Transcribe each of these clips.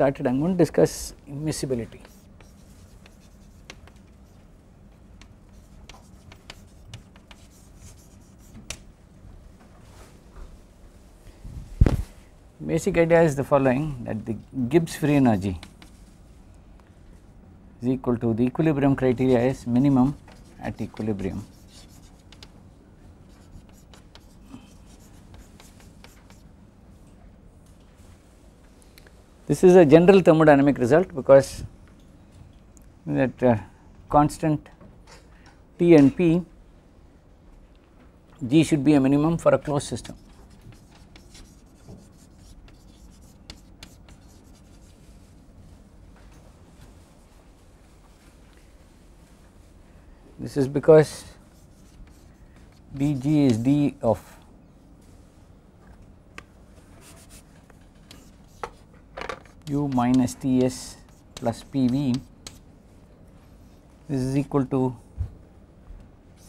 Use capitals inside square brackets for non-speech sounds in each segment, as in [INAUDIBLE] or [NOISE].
started, I am going to discuss immiscibility. Basic idea is the following that the Gibbs free energy is equal to the equilibrium criteria is minimum at equilibrium This is a general thermodynamic result because that uh, constant T and P, G should be a minimum for a closed system. This is because dg is d of u minus Ts plus PV this is equal to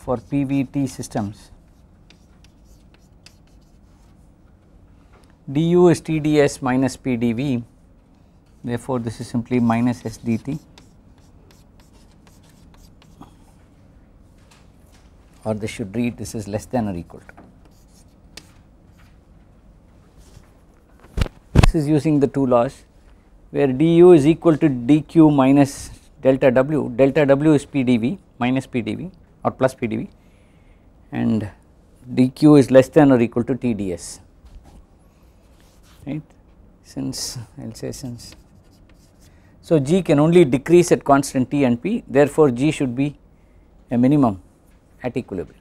for PVT systems du is Tds minus Pdv therefore, this is simply minus Sdt or they should read this is less than or equal to. This is using the two laws where du is equal to dq minus delta w, delta w is pdv minus pdv or plus pdv and dq is less than or equal to tds right since I will say since. So, g can only decrease at constant t and p therefore, g should be a minimum at equilibrium.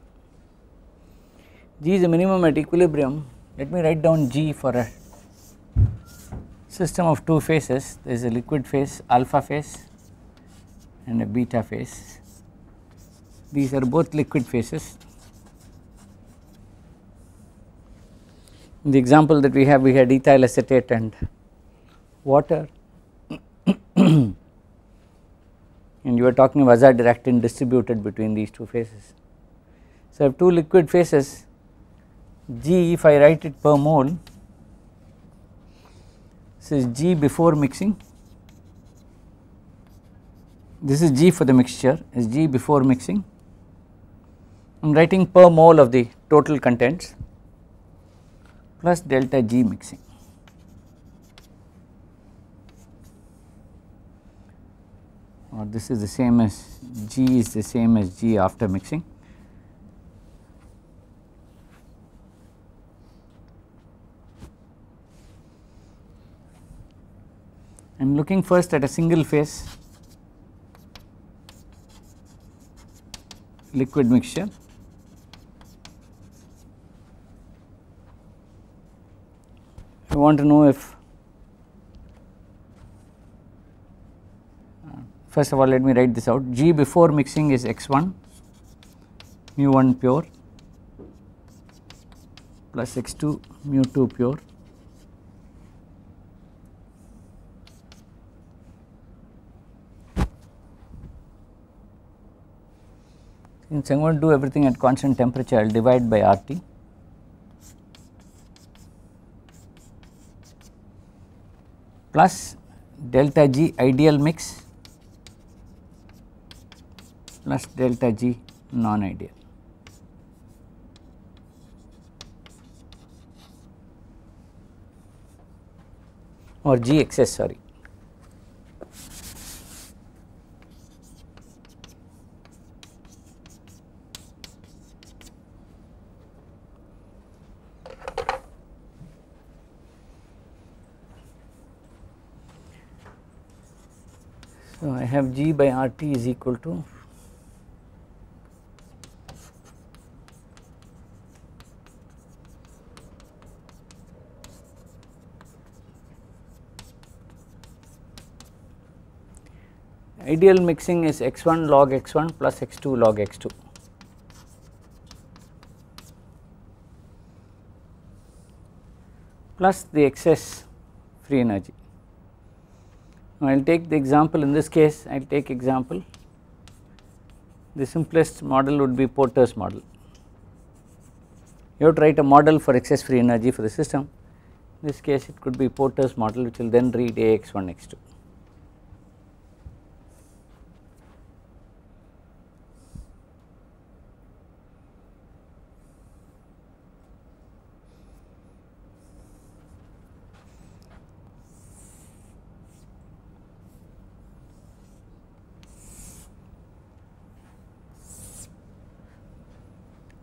g is a minimum at equilibrium let me write down g for a system of two phases there is a liquid phase alpha phase and a beta phase. These are both liquid phases. In the example that we have we had ethyl acetate and water [COUGHS] and you are talking of azad reactant distributed between these two phases. So, I have two liquid phases G if I write it per mole this is G before mixing this is G for the mixture is G before mixing I am writing per mole of the total contents plus delta G mixing. or this is the same as G is the same as G after mixing. I am looking first at a single phase liquid mixture. I want to know if uh, first of all let me write this out G before mixing is x1 mu 1 pure plus x2 mu 2 pure Since I am to do everything at constant temperature, I will divide by RT. plus delta G ideal mix plus delta G non ideal. or G excess sorry. So, I have G by R t is equal to ideal mixing is x 1 log x 1 plus x 2 log x 2. plus the excess free energy. I will take the example in this case I will take example the simplest model would be Porter's model. You have to write a model for excess free energy for the system in this case it could be Porter's model which will then read Ax1 x2.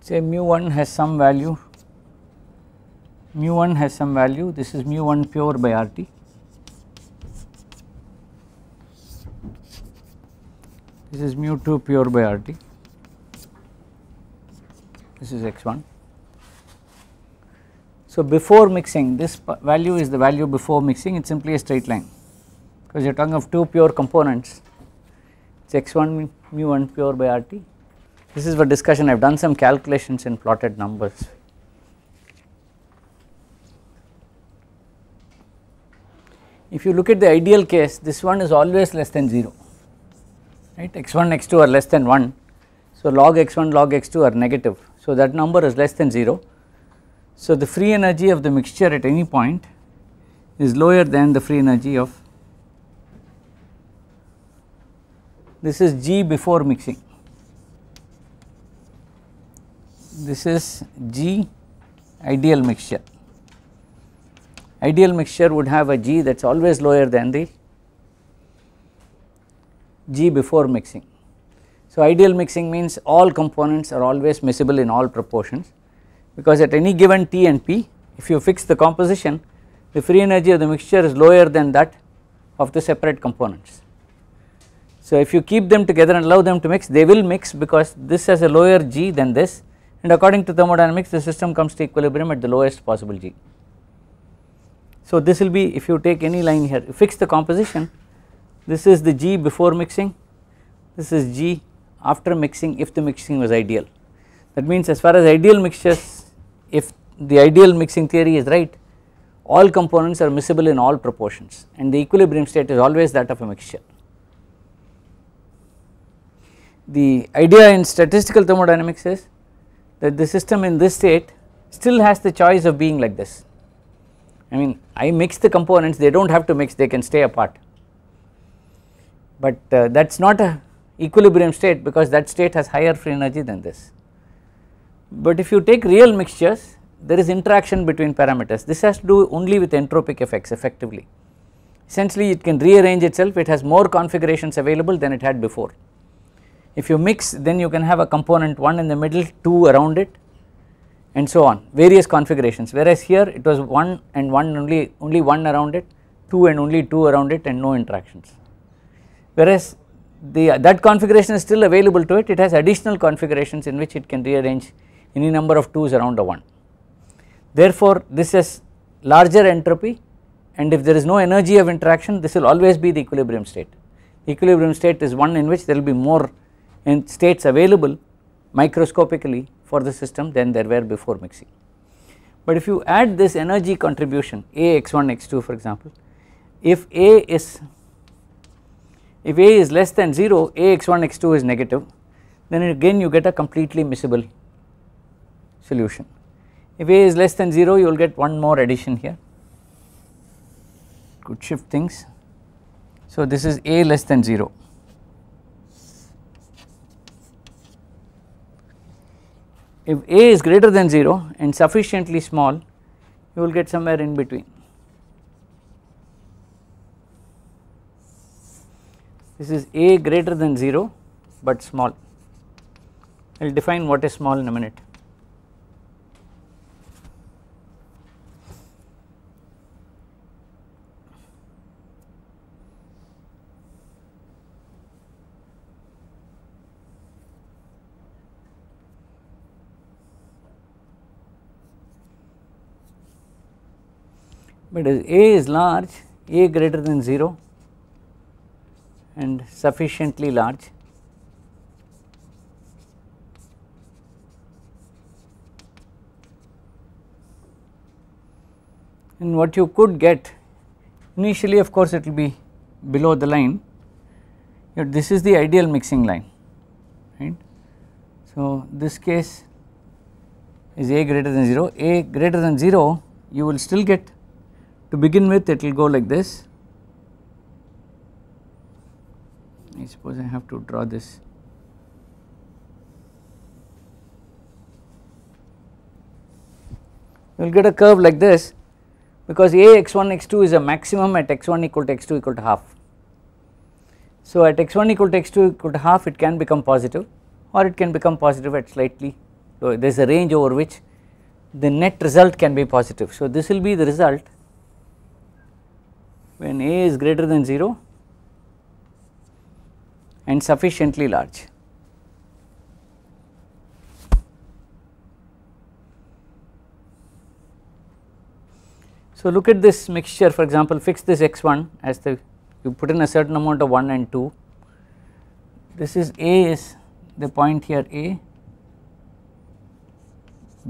say mu 1 has some value mu 1 has some value this is mu 1 pure by RT this is mu 2 pure by RT this is x1. So, before mixing this value is the value before mixing it is simply a straight line because you are talking of 2 pure components it is x1 mu 1 pure by RT this is for discussion I have done some calculations in plotted numbers. If you look at the ideal case this one is always less than 0 right x1 x2 are less than 1. So, log x1 log x2 are negative. So, that number is less than 0. So, the free energy of the mixture at any point is lower than the free energy of this is G before mixing this is G ideal mixture. Ideal mixture would have a G that is always lower than the G before mixing. So, ideal mixing means all components are always miscible in all proportions because at any given T and P if you fix the composition the free energy of the mixture is lower than that of the separate components. So, if you keep them together and allow them to mix they will mix because this has a lower G than this and according to thermodynamics the system comes to equilibrium at the lowest possible G. So, this will be if you take any line here fix the composition this is the G before mixing this is G after mixing if the mixing was ideal. That means as far as ideal mixtures if the ideal mixing theory is right all components are miscible in all proportions and the equilibrium state is always that of a mixture. The idea in statistical thermodynamics is that the system in this state still has the choice of being like this. I mean I mix the components they do not have to mix they can stay apart but uh, that is not a equilibrium state because that state has higher free energy than this. But if you take real mixtures there is interaction between parameters this has to do only with entropic effects effectively essentially it can rearrange itself it has more configurations available than it had before. If you mix then you can have a component 1 in the middle, 2 around it and so on various configurations whereas here it was 1 and 1 only, only 1 around it, 2 and only 2 around it and no interactions. Whereas the uh, that configuration is still available to it, it has additional configurations in which it can rearrange any number of 2s around a 1. Therefore, this is larger entropy and if there is no energy of interaction this will always be the equilibrium state. equilibrium state is one in which there will be more and states available microscopically for the system than there were before mixing. But if you add this energy contribution A x1 x2 for example, if A is if A is less than 0 A x1 x2 is negative then again you get a completely miscible solution. If A is less than 0 you will get one more addition here could shift things. So, this is A less than 0 if a is greater than 0 and sufficiently small you will get somewhere in between. This is a greater than 0 but small. I will define what is small in a minute. but as A is large, A greater than 0 and sufficiently large. And what you could get initially of course it will be below the line, this is the ideal mixing line right. So, this case is A greater than 0, A greater than 0 you will still get to begin with it will go like this. I suppose I have to draw this. You will get a curve like this because A x1 x2 is a maximum at x1 equal to x2 equal to half. So, at x1 equal to x2 equal to half it can become positive or it can become positive at slightly So There is a range over which the net result can be positive. So, this will be the result when a is greater than 0 and sufficiently large. So, look at this mixture for example, fix this x 1 as the you put in a certain amount of 1 and 2. This is A is the point here A,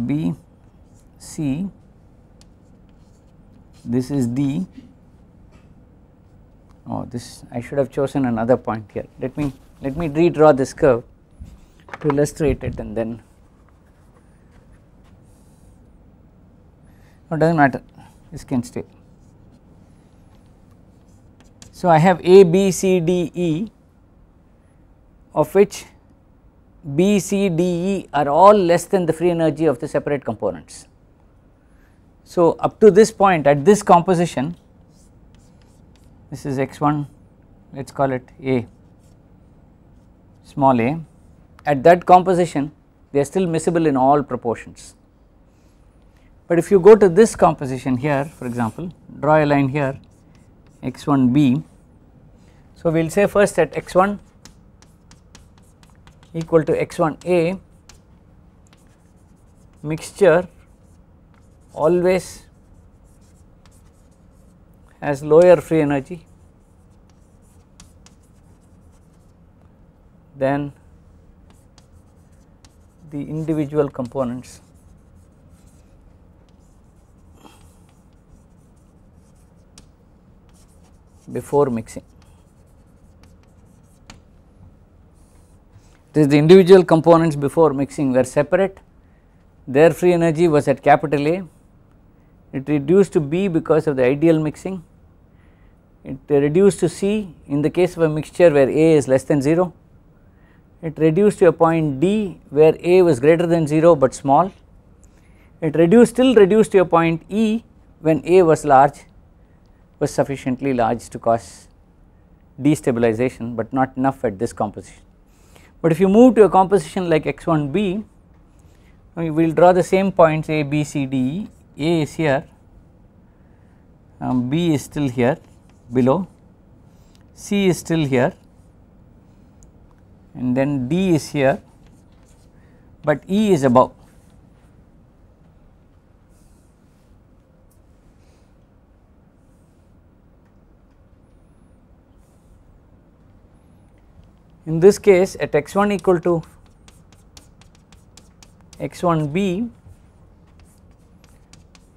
B, C, this is D oh this I should have chosen another point here let me let me redraw this curve to illustrate it and then no, it does not matter this can stay. So, I have A B C D E of which B C D E are all less than the free energy of the separate components. So, up to this point at this composition this is x 1 let us call it A small a at that composition they are still miscible in all proportions. But if you go to this composition here for example draw a line here x 1 b. So, we will say first that x 1 equal to x 1 a mixture always as lower free energy than the individual components. before mixing. This is the individual components before mixing were separate, their free energy was at capital A it reduced to B because of the ideal mixing, it reduced to C in the case of a mixture where A is less than 0, it reduced to a point D where A was greater than 0 but small, it reduced still reduced to a point E when A was large was sufficiently large to cause destabilization but not enough at this composition. But if you move to a composition like x1b we will draw the same points a b c d e a is here, um, B is still here below, C is still here and then D is here, but E is above. In this case at x 1 equal to x 1 b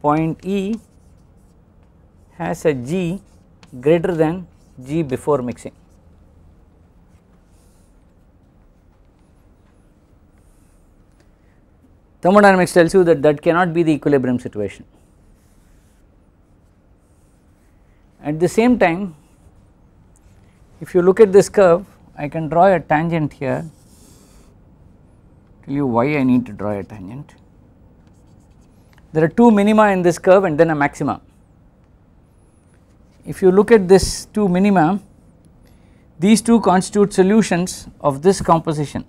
point E has a G greater than G before mixing. Thermodynamics tells you that that cannot be the equilibrium situation. At the same time, if you look at this curve, I can draw a tangent here, tell you why I need to draw a tangent there are two minima in this curve and then a maxima. If you look at this two minima, these two constitute solutions of this composition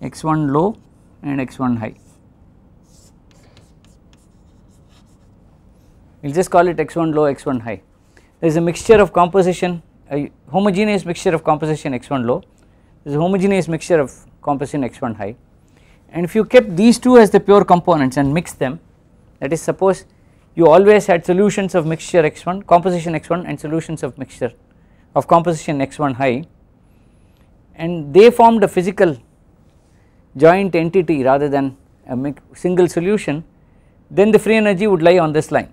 x1 low and x1 high. We will just call it x1 low, x1 high. There is a mixture of composition, a homogeneous mixture of composition x1 low, there is a homogeneous mixture of composition x1 high and if you kept these two as the pure components and mix them that is suppose you always had solutions of mixture x1 composition x1 and solutions of mixture of composition x1 high and they formed a physical joint entity rather than a single solution then the free energy would lie on this line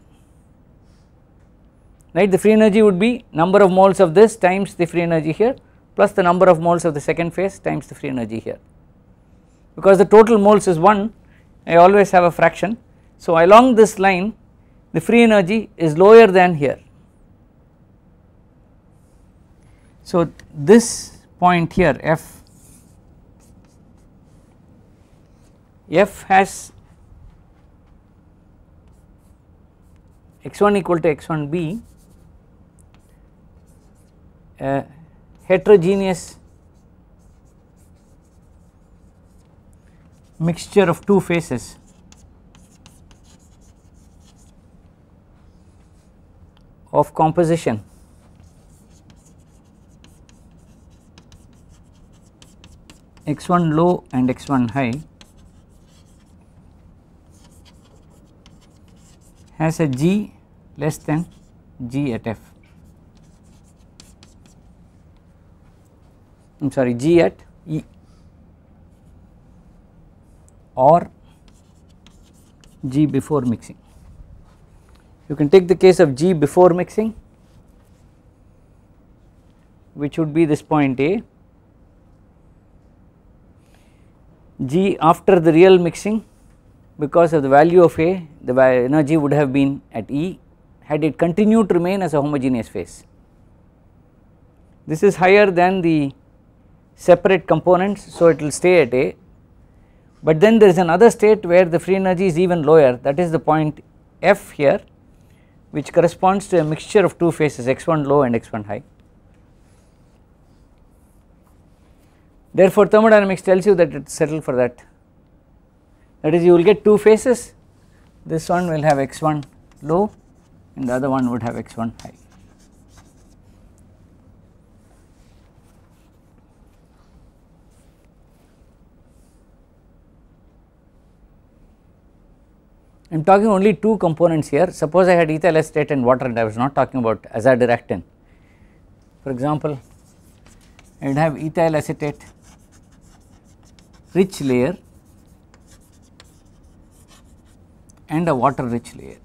right the free energy would be number of moles of this times the free energy here plus the number of moles of the second phase times the free energy here because the total moles is 1 I always have a fraction. So along this line the free energy is lower than here. So this point here F, F has x1 equal to x1b uh, heterogeneous mixture of two phases of composition x1 low and x1 high has a g less than g at f. I am sorry g at e or G before mixing. You can take the case of G before mixing which would be this point A, G after the real mixing because of the value of A the energy would have been at E had it continued to remain as a homogeneous phase. This is higher than the separate components so it will stay at A but then there is another state where the free energy is even lower that is the point F here which corresponds to a mixture of two phases x1 low and x1 high. Therefore, thermodynamics tells you that it is settled for that that is you will get two phases this one will have x1 low and the other one would have x1 high. I am talking only two components here. Suppose I had ethyl acetate and water and I was not talking about azadirachtin. For example, I would have ethyl acetate rich layer and a water rich layer.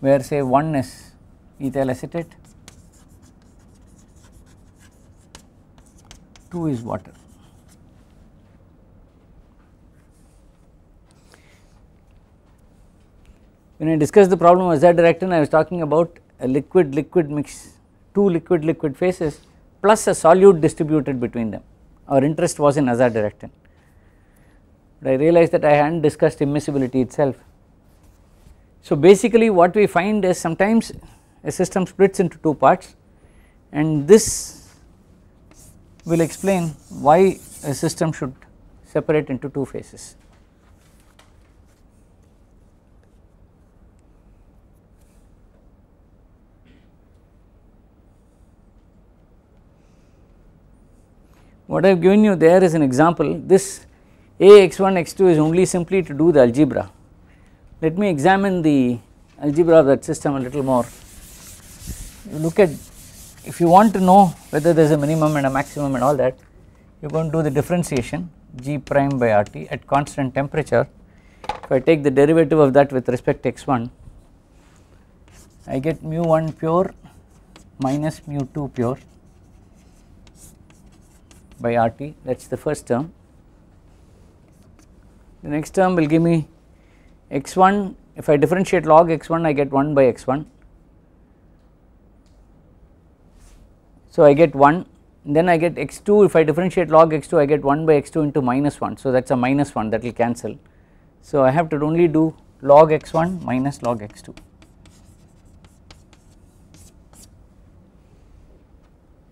where say one is ethyl acetate, 2 is water. When I discussed the problem of Z direction, I was talking about a liquid liquid mix, two liquid liquid phases plus a solute distributed between them. Our interest was in Azad direction. But I realized that I had not discussed immiscibility itself. So, basically, what we find is sometimes a system splits into two parts, and this will explain why a system should separate into two phases. What I have given you there is an example this A x 1 x 2 is only simply to do the algebra. Let me examine the algebra of that system a little more. You look at if you want to know whether there is a minimum and a maximum and all that you are going to do the differentiation g prime by RT at constant temperature if I take the derivative of that with respect to x1 I get mu 1 pure minus mu 2 pure by RT that is the first term. The next term will give me x1 if I differentiate log x1 I get 1 by x1. So, I get 1 then I get x2 if I differentiate log x2 I get 1 by x2 into minus 1. So, that is a minus 1 that will cancel. So, I have to only do log x1 minus log x2.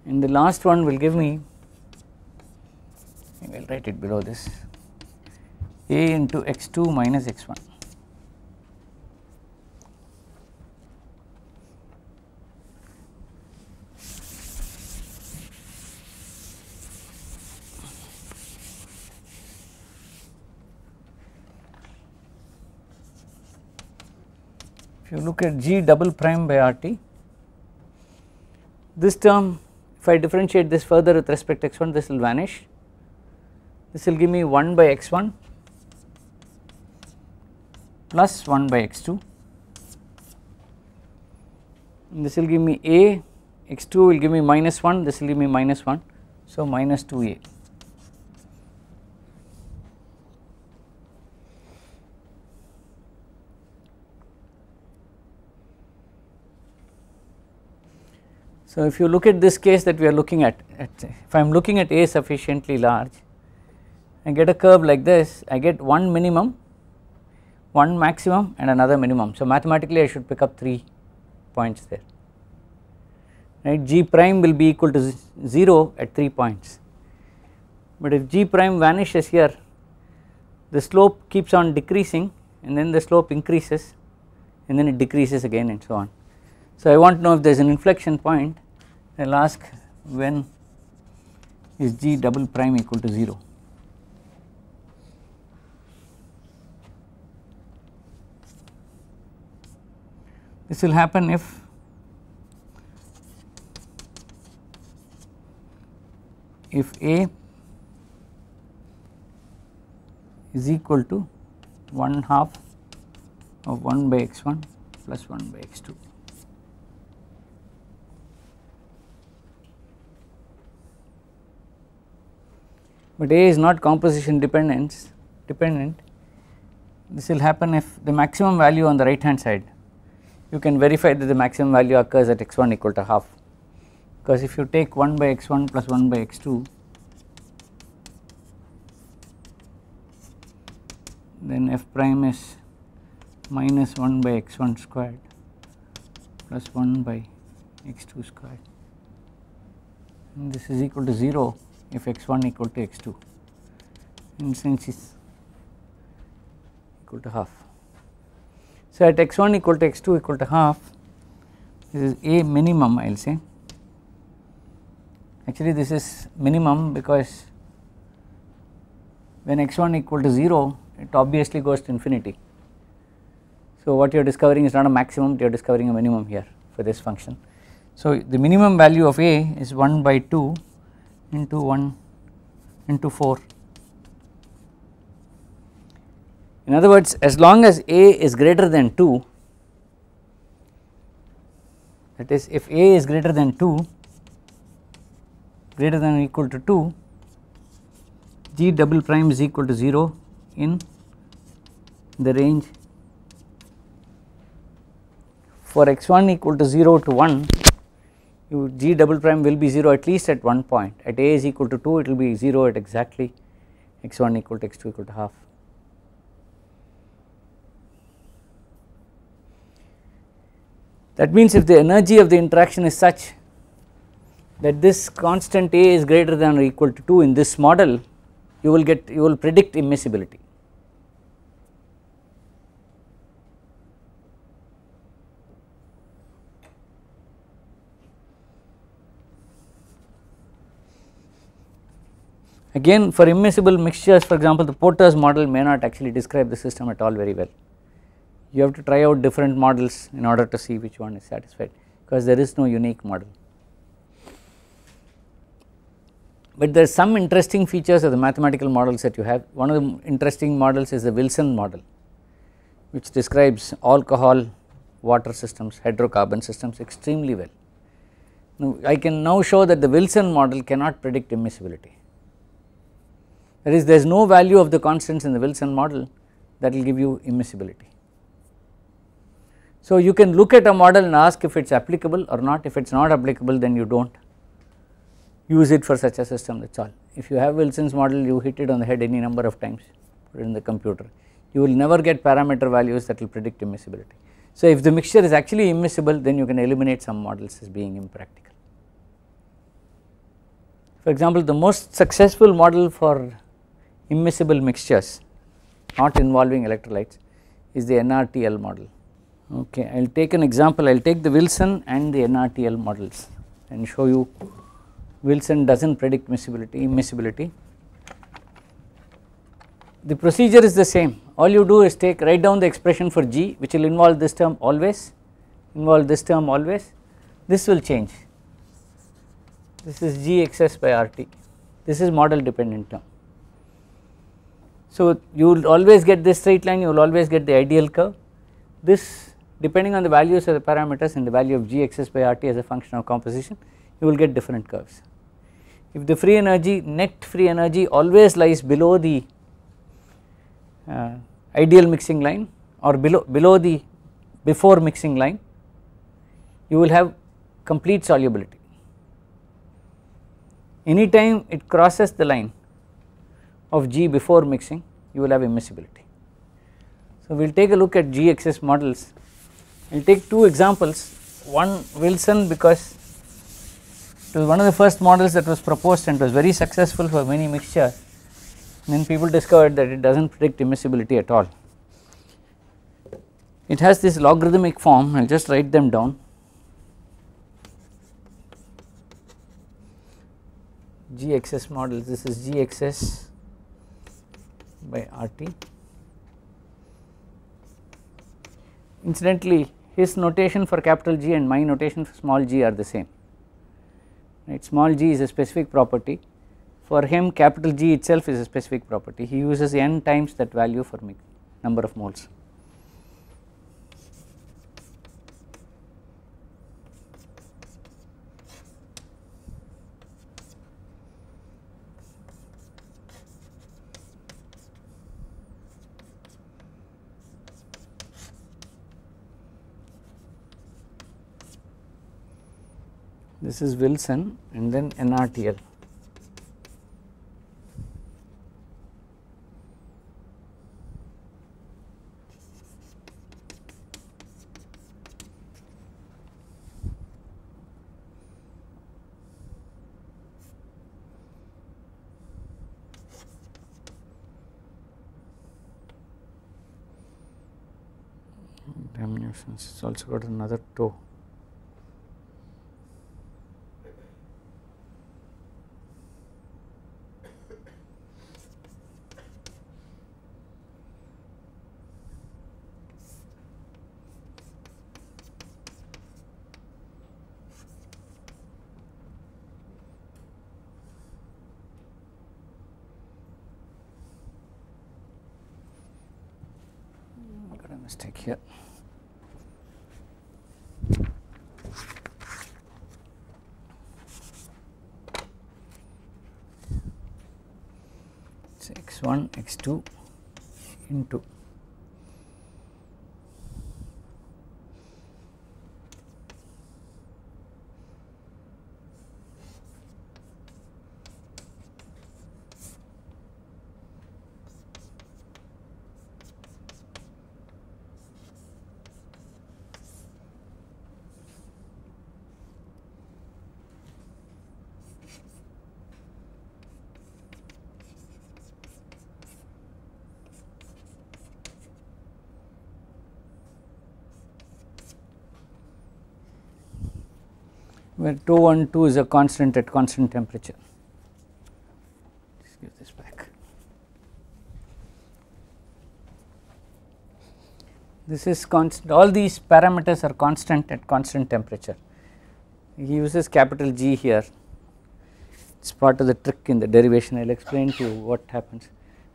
And the last one will give me we will write it below this a into x 2 minus x 1. If you look at g double prime by RT, this term if I differentiate this further with respect to x1 this will vanish this will give me 1 by x1 plus 1 by x2 this will give me a x2 will give me minus 1 this will give me minus 1. So, minus 2a So, if you look at this case that we are looking at, at if I am looking at a sufficiently large I get a curve like this, I get one minimum, one maximum and another minimum. So, mathematically I should pick up 3 points there, right. G prime will be equal to 0 at 3 points, but if G prime vanishes here, the slope keeps on decreasing and then the slope increases and then it decreases again and so on. So, I want to know if there is an inflection point, I will ask when is G double prime equal to 0. This will happen if if A is equal to 1 half of 1 by x 1 plus 1 by x 2. But A is not composition dependence dependent this will happen if the maximum value on the right hand side you can verify that the maximum value occurs at x1 equal to half because if you take 1 by x1 plus 1 by x2 then f prime is minus 1 by x1 squared plus 1 by x2 squared and this is equal to 0 if x1 equal to x2 and since is equal to half. So, at x 1 equal to x 2 equal to half this is a minimum I will say actually this is minimum because when x 1 equal to 0 it obviously goes to infinity. So, what you are discovering is not a maximum you are discovering a minimum here for this function. So, the minimum value of a is 1 by 2 into 1 into 4 In other words, as long as A is greater than 2, that is if A is greater than 2, greater than or equal to 2, G double prime is equal to 0 in the range for x1 equal to 0 to 1 you g double prime will be 0 at least at one point at a is equal to 2 it will be 0 at exactly x1 equal to x2 equal to half That means if the energy of the interaction is such that this constant A is greater than or equal to 2 in this model, you will get you will predict immiscibility. Again for immiscible mixtures for example, the Porter's model may not actually describe the system at all very well you have to try out different models in order to see which one is satisfied because there is no unique model. But there are some interesting features of the mathematical models that you have. One of the interesting models is the Wilson model which describes alcohol, water systems, hydrocarbon systems extremely well. Now, I can now show that the Wilson model cannot predict immiscibility. That is there is no value of the constants in the Wilson model that will give you immiscibility. So, you can look at a model and ask if it is applicable or not if it is not applicable then you do not use it for such a system that is all. If you have Wilson's model you hit it on the head any number of times in the computer you will never get parameter values that will predict immiscibility. So, if the mixture is actually immiscible then you can eliminate some models as being impractical. For example, the most successful model for immiscible mixtures not involving electrolytes is the NRTL model Okay, I will take an example, I will take the Wilson and the NRTL models and show you Wilson does not predict miscibility, immiscibility. The procedure is the same, all you do is take write down the expression for G which will involve this term always, involve this term always, this will change, this is G excess by RT, this is model dependent term. So, you will always get this straight line, you will always get the ideal curve, this depending on the values of the parameters and the value of gxs by RT as a function of composition you will get different curves. If the free energy net free energy always lies below the uh, ideal mixing line or below, below the before mixing line you will have complete solubility. Any time it crosses the line of G before mixing you will have immiscibility. So, we will take a look at GXS models I will take two examples one Wilson because it was one of the first models that was proposed and it was very successful for many mixtures then people discovered that it does not predict immiscibility at all. It has this logarithmic form I will just write them down GXS models this is GXS by RT Incidentally, his notation for capital G and my notation for small g are the same. Right. Small g is a specific property, for him capital G itself is a specific property. He uses n times that value for number of moles. this is Wilson and then NRTL. Damn nuisance, it's also got another toe. into where 212 is a constant at constant temperature. Just give this back. This is constant, all these parameters are constant at constant temperature. He uses capital G here, it is part of the trick in the derivation, I will explain to you what happens,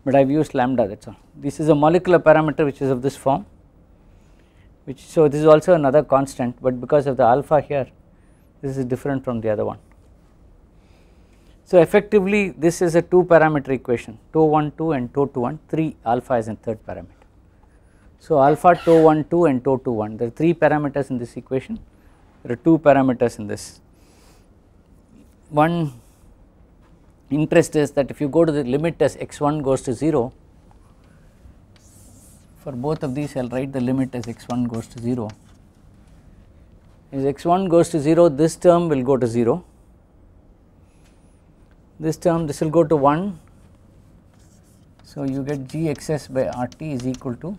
but I have used lambda that is all. This is a molecular parameter which is of this form which so this is also another constant but because of the alpha here this is different from the other one. So, effectively this is a 2 parameter equation tau 1 2 and tau 2 1 3 alpha is in third parameter. So, alpha tau 1 2 and tau 2 1 there are 3 parameters in this equation there are 2 parameters in this. One interest is that if you go to the limit as x1 goes to 0 for both of these I will write the limit as x1 goes to 0 as x 1 goes to 0 this term will go to 0, this term this will go to 1. So, you get g x s by r t is equal to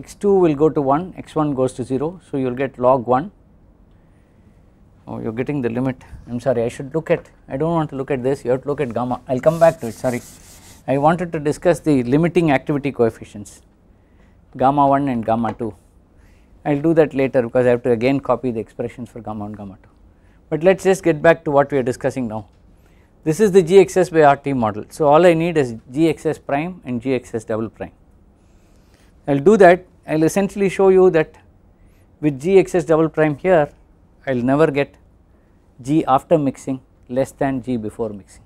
x 2 will go to 1 x 1 goes to 0. So, you will get log 1 oh you are getting the limit I am sorry I should look at I do not want to look at this you have to look at gamma I will come back to it sorry I wanted to discuss the limiting activity coefficients gamma 1 and gamma 2 I will do that later because I have to again copy the expressions for gamma 1 gamma 2. But let us just get back to what we are discussing now. This is the GXS by RT model. So, all I need is GXS prime and GXS double prime. I will do that I will essentially show you that with GXS double prime here I will never get G after mixing less than G before mixing.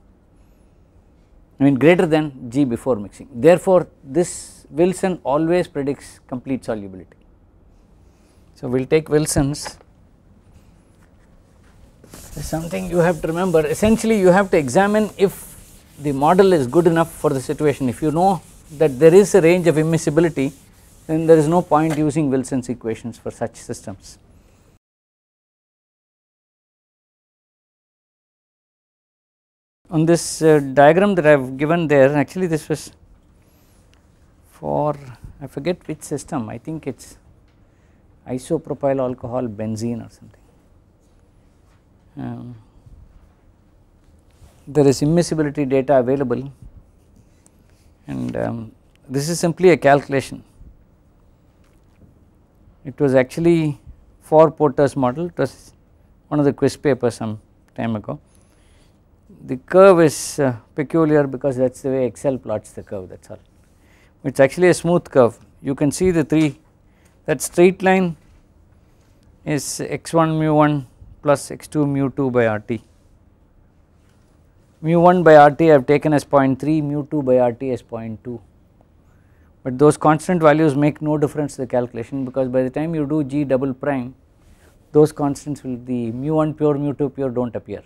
I mean greater than G before mixing. Therefore, this Wilson always predicts complete solubility. So, we will take Wilson's something you have to remember essentially you have to examine if the model is good enough for the situation if you know that there is a range of immiscibility then there is no point using Wilson's equations for such systems. On this uh, diagram that I have given there actually this was for I forget which system I think it is isopropyl alcohol benzene or something. Um, there is immiscibility data available and um, this is simply a calculation. It was actually for Porter's model, it was one of the quiz papers some time ago. The curve is uh, peculiar because that is the way Excel plots the curve that is all. It is actually a smooth curve. You can see the three that straight line is x1 mu 1 plus x2 mu 2 by RT. Mu 1 by RT I have taken as 0.3, mu 2 by RT as 0.2 but those constant values make no difference to the calculation because by the time you do g double prime those constants will be mu 1 pure mu 2 pure do not appear.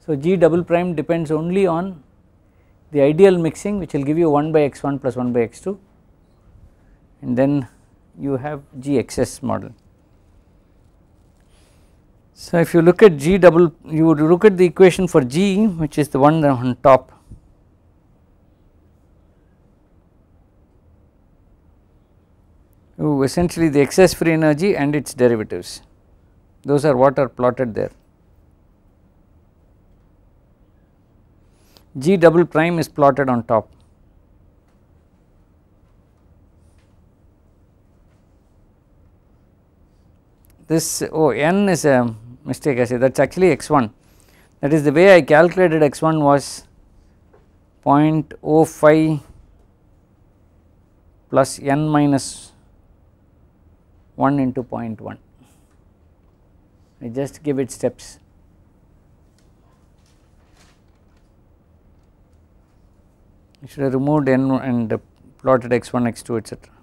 So g double prime depends only on the ideal mixing which will give you 1 by x1 plus 1 by x2 and then you have G excess model. So, if you look at G double you would look at the equation for G which is the one on top Ooh, essentially the excess free energy and its derivatives those are what are plotted there. G double prime is plotted on top. this oh n is a mistake I say that is actually x 1 that is the way I calculated x 1 was 0.05 plus n minus 1 into 0.1 I just give it steps. I should have removed n and uh, plotted x 1 x 2 etcetera.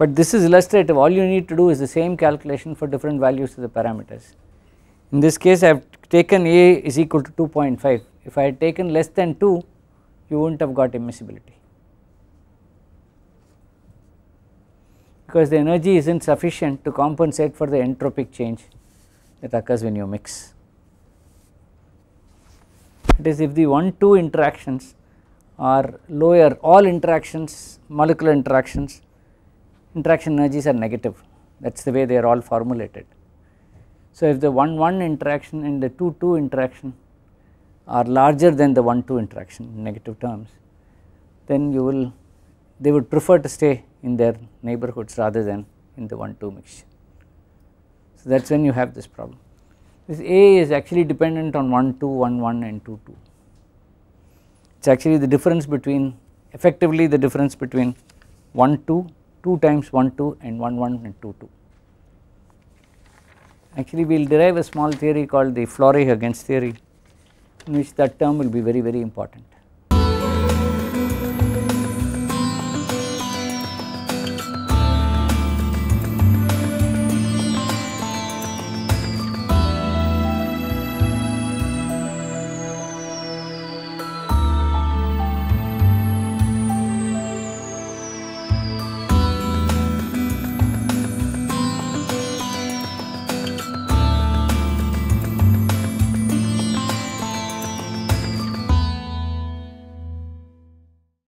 but this is illustrative all you need to do is the same calculation for different values of the parameters. In this case I have taken A is equal to 2.5 if I had taken less than 2 you would not have got immiscibility because the energy is not sufficient to compensate for the entropic change that occurs when you mix. It is if the 1 2 interactions are lower all interactions molecular interactions interaction energies are negative that is the way they are all formulated. So, if the 1 1 interaction and the 2 2 interaction are larger than the 1 2 interaction in negative terms, then you will they would prefer to stay in their neighborhoods rather than in the 1 2 mixture. So, that is when you have this problem. This A is actually dependent on 1 2 1 1 and 2 2. It is actually the difference between effectively the difference between 1 2 2 times 1 2 and 1 1 and 2 2. Actually we will derive a small theory called the Florey Huggins theory in which that term will be very very important.